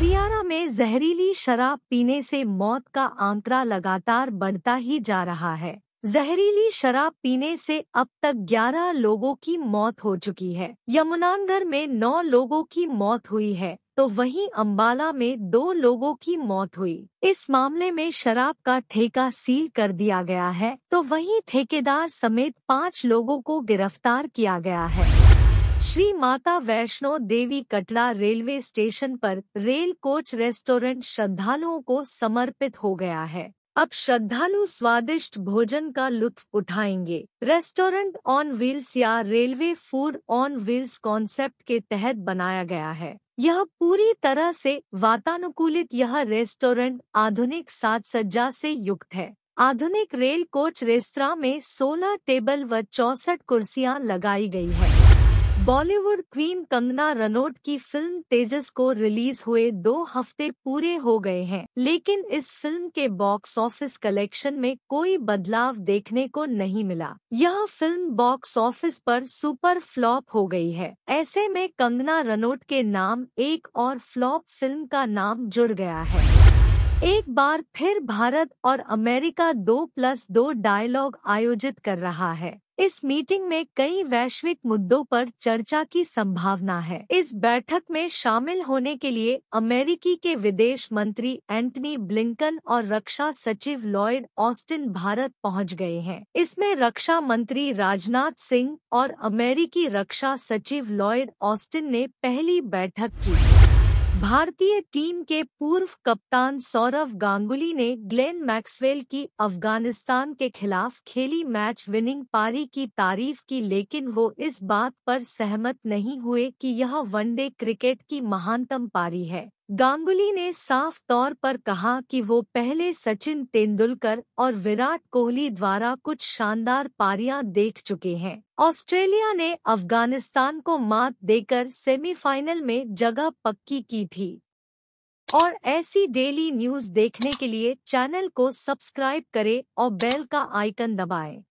हरियाणा में जहरीली शराब पीने से मौत का आंकड़ा लगातार बढ़ता ही जा रहा है जहरीली शराब पीने से अब तक 11 लोगों की मौत हो चुकी है यमुनानगर में 9 लोगों की मौत हुई है तो वहीं अंबाला में दो लोगों की मौत हुई इस मामले में शराब का ठेका सील कर दिया गया है तो वहीं ठेकेदार समेत पाँच लोगों को गिरफ्तार किया गया है श्री माता वैष्णो देवी कटला रेलवे स्टेशन पर रेल कोच रेस्टोरेंट श्रद्धालुओं को समर्पित हो गया है अब श्रद्धालु स्वादिष्ट भोजन का लुत्फ उठाएंगे रेस्टोरेंट ऑन व्हील्स या railway food on wheels concept के तहत बनाया गया है यह पूरी तरह से वातानुकूलित यह रेस्टोरेंट आधुनिक साज सज्जा से युक्त है आधुनिक रेल कोच रेस्तरा में 16 टेबल व चौसठ कुर्सियां लगाई गई है बॉलीवुड क्वीन कंगना रनोट की फिल्म तेजस को रिलीज हुए दो हफ्ते पूरे हो गए हैं लेकिन इस फिल्म के बॉक्स ऑफिस कलेक्शन में कोई बदलाव देखने को नहीं मिला यह फिल्म बॉक्स ऑफिस पर सुपर फ्लॉप हो गई है ऐसे में कंगना रनोट के नाम एक और फ्लॉप फिल्म का नाम जुड़ गया है एक बार फिर भारत और अमेरिका दो प्लस दो डायलॉग आयोजित कर रहा है इस मीटिंग में कई वैश्विक मुद्दों पर चर्चा की संभावना है इस बैठक में शामिल होने के लिए अमेरिकी के विदेश मंत्री एंटनी ब्लिंकन और रक्षा सचिव लॉयड ऑस्टिन भारत पहुंच गए हैं इसमें रक्षा मंत्री राजनाथ सिंह और अमेरिकी रक्षा सचिव लॉयड ऑस्टिन ने पहली बैठक की भारतीय टीम के पूर्व कप्तान सौरव गांगुली ने ग्लेन मैक्सवेल की अफगानिस्तान के खिलाफ खेली मैच विनिंग पारी की तारीफ की लेकिन वो इस बात पर सहमत नहीं हुए कि यह वनडे क्रिकेट की महानतम पारी है गांगुली ने साफ तौर पर कहा कि वो पहले सचिन तेंदुलकर और विराट कोहली द्वारा कुछ शानदार पारियां देख चुके हैं ऑस्ट्रेलिया ने अफगानिस्तान को मात देकर सेमीफाइनल में जगह पक्की की थी और ऐसी डेली न्यूज देखने के लिए चैनल को सब्सक्राइब करें और बेल का आइकन दबाएं।